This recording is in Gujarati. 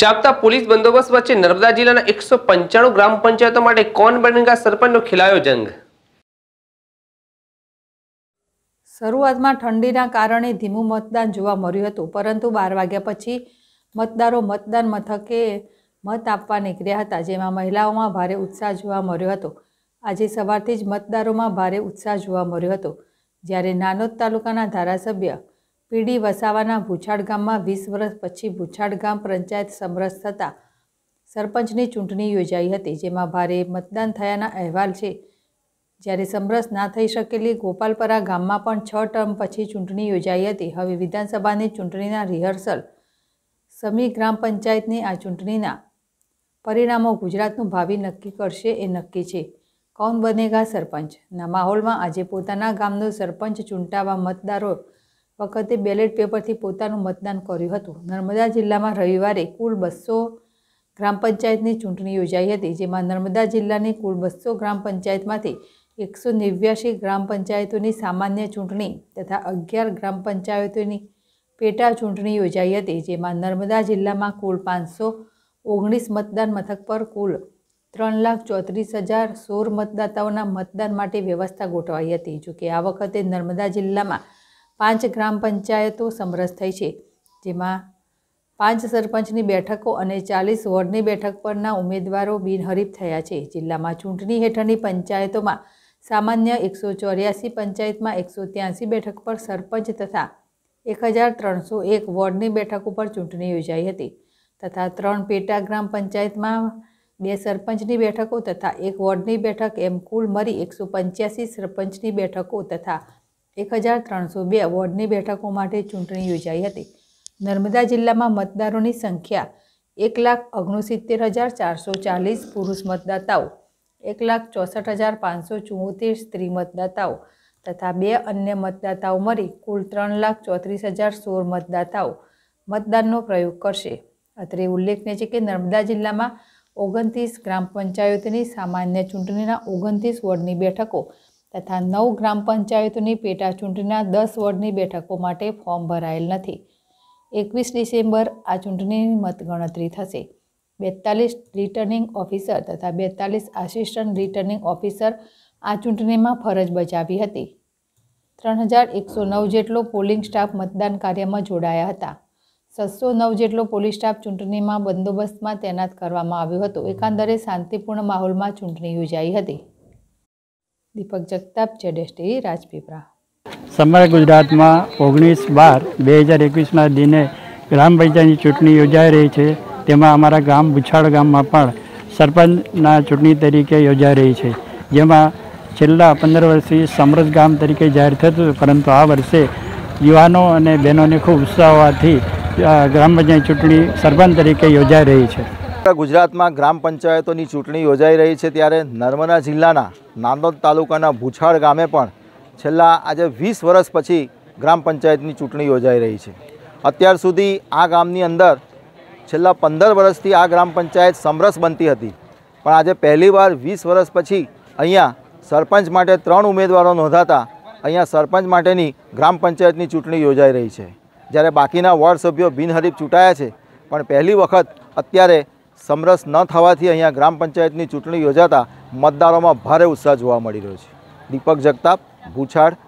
ચાપતા પોલીસ બંદોબસ્ત વચ્ચે નર્મદા જિલ્લાના એકસો પંચાણું ગ્રામ પંચાયતો માટે કોણ બનેગા સરપંચનો ખીલાયો જંગ શરૂઆતમાં ઠંડીના કારણે ધીમું મતદાન જોવા મળ્યું હતું પરંતુ બાર વાગ્યા પછી મતદારો મતદાન મથકે મત આપવા નીકળ્યા હતા જેમાં મહિલાઓમાં ભારે ઉત્સાહ જોવા મળ્યો હતો આજે સવારથી જ મતદારોમાં ભારે ઉત્સાહ જોવા મળ્યો હતો જ્યારે નાનોદ તાલુકાના ધારાસભ્ય પીડી વસાવાના ભૂછાડ ગામમાં વીસ વર્ષ પછી ભૂછાડ ગામ પંચાયત સમરસ થતાં સરપંચની ચૂંટણી યોજાઈ હતી જેમાં ભારે મતદાન થયાના અહેવાલ છે જ્યારે સમરસ ના થઈ શકેલી ગોપાલપરા ગામમાં પણ છ ટર્મ પછી ચૂંટણી યોજાઈ હતી હવે વિધાનસભાની ચૂંટણીના રિહર્સલ સમી ગ્રામ પંચાયતની આ ચૂંટણીના પરિણામો ગુજરાતનું ભાવિ નક્કી કરશે એ નક્કી છે કોણ બનેગા સરપંચ ના માહોલમાં આજે પોતાના ગામનો સરપંચ ચૂંટાવા મતદારો વખતે બેલેટ પેપરથી પોતાનું મતદાન કર્યું હતું નર્મદા જિલ્લામાં રવિવારે કુલ બસો ગ્રામ પંચાયતની ચૂંટણી યોજાઈ હતી જેમાં નર્મદા જિલ્લાની કુલ બસો ગ્રામ પંચાયતમાંથી એકસો નેવ્યાસી ગ્રામ પંચાયતોની સામાન્ય ચૂંટણી તથા અગિયાર ગ્રામ પંચાયતોની પેટા ચૂંટણી યોજાઈ હતી જેમાં નર્મદા જિલ્લામાં કુલ પાંચસો ઓગણીસ મતદાન મથક પર કુલ ત્રણ લાખ ચોત્રીસ હજાર સોળ મતદાતાઓના મતદાન માટે વ્યવસ્થા ગોઠવાઈ હતી જોકે આ વખતે નર્મદા જિલ્લામાં પાંચ ગ્રામ પંચાયતો સમરસ થઈ છે જેમાં પાંચ સરપંચની બેઠકો અને ચાલીસ વોર્ડની બેઠક પરના ઉમેદવારો બિનહરીફ થયા છે જિલ્લામાં ચૂંટણી હેઠળની પંચાયતોમાં સામાન્ય એકસો ચોર્યાસી પંચાયતમાં એકસો ત્યાંસી બેઠક પર સરપંચ તથા એક હજાર ત્રણસો એક વોર્ડની બેઠક ઉપર ચૂંટણી યોજાઈ હતી તથા ત્રણ પેટા ગ્રામ પંચાયતમાં બે સરપંચની બેઠકો તથા એક વોર્ડની બેઠક એમ કુલ મળી એકસો પંચ્યાસી સરપંચની બેઠકો તથા એક હજાર ત્રણસો બે વોર્ડની બેઠકો માટે ચૂંટણી યોજાઈ હતી નર્મદા જિલ્લામાં મતદારોની સંખ્યા એક લાખ ઓગણસિત્તેર હજાર ચારસો ચાલીસ પુરુષ મતદાતાઓ એક લાખ ચોસઠ હજાર પાંચસો ચુંમોતેર સ્ત્રી મતદાતાઓ તથા બે અન્ય મતદાતાઓ મળી કુલ ત્રણ લાખ ચોત્રીસ હજાર સોળ મતદાતાઓ મતદાનનો પ્રયોગ કરશે અત્રે ઉલ્લેખનીય છે કે નર્મદા જિલ્લામાં ઓગણત્રીસ ગ્રામ પંચાયતની સામાન્ય ચૂંટણીના ઓગણત્રીસ વોર્ડની બેઠકો તથા નવ ગ્રામ પંચાયતોની ચૂંટણીના દસ વોર્ડની બેઠકો માટે ફોર્મ ભરાયેલ નથી એકવીસ ડિસેમ્બર આ ચૂંટણીની મતગણતરી થશે બેતાલીસ રિટર્નિંગ ઓફિસર તથા બેતાલીસ આસિસ્ટન્ટ રિટર્નિંગ ઓફિસર આ ચૂંટણીમાં ફરજ બજાવી હતી ત્રણ હજાર એકસો નવ જેટલો પોલિંગ સ્ટાફ મતદાન કાર્યમાં જોડાયા હતા છસો નવ જેટલો પોલીસ સ્ટાફ ચૂંટણીમાં બંદોબસ્તમાં તૈનાત કરવામાં આવ્યો હતો એકંદરે શાંતિપૂર્ણ માહોલમાં ચૂંટણી યોજાઈ હતી દીપક જગતાપ જેડેસ્ટી રાજપીપળા સમગ્ર ગુજરાતમાં ઓગણીસ બાર બે હજાર એકવીસના દિને ગ્રામ પંચાયતની ચૂંટણી યોજાઈ રહી છે તેમાં અમારા ગામ ભૂછાળ ગામમાં પણ સરપંચના ચૂંટણી તરીકે યોજાઈ રહી છે જેમાં છેલ્લા પંદર વર્ષથી સમૃદ્ધ ગામ તરીકે જાહેર થતું પરંતુ આ વર્ષે યુવાનો અને બહેનોને ખૂબ ઉત્સાહ હોવાથી ગ્રામ પંચાયત ચૂંટણી સરપંચ તરીકે યોજાઈ રહી છે ગુજરાતમાં ગ્રામ પંચાયતોની ચૂંટણી યોજાઈ રહી છે ત્યારે નર્મદા જિલ્લાના નાંદોદ તાલુકાના ભૂછાળ ગામે પણ છેલ્લા આજે વીસ વર્ષ પછી ગ્રામ પંચાયતની ચૂંટણી યોજાઈ રહી છે અત્યાર સુધી આ ગામની અંદર છેલ્લા પંદર વર્ષથી આ ગ્રામ પંચાયત સમરસ બનતી હતી પણ આજે પહેલીવાર વીસ વર્ષ પછી અહીંયા સરપંચ માટે ત્રણ ઉમેદવારો નોંધાતા અહીંયા સરપંચ માટેની ગ્રામ પંચાયતની ચૂંટણી યોજાઈ રહી છે જ્યારે બાકીના વોર્ડ સભ્યો બિનહરીફ ચૂંટાયા છે પણ પહેલી વખત અત્યારે સમરસ ન થવાથી અહીંયા ગ્રામ પંચાયતની ચૂંટણી યોજાતા મતદારોમાં ભારે ઉત્સાહ જોવા મળી રહ્યો છે દીપક જગતાપ ભૂછાડ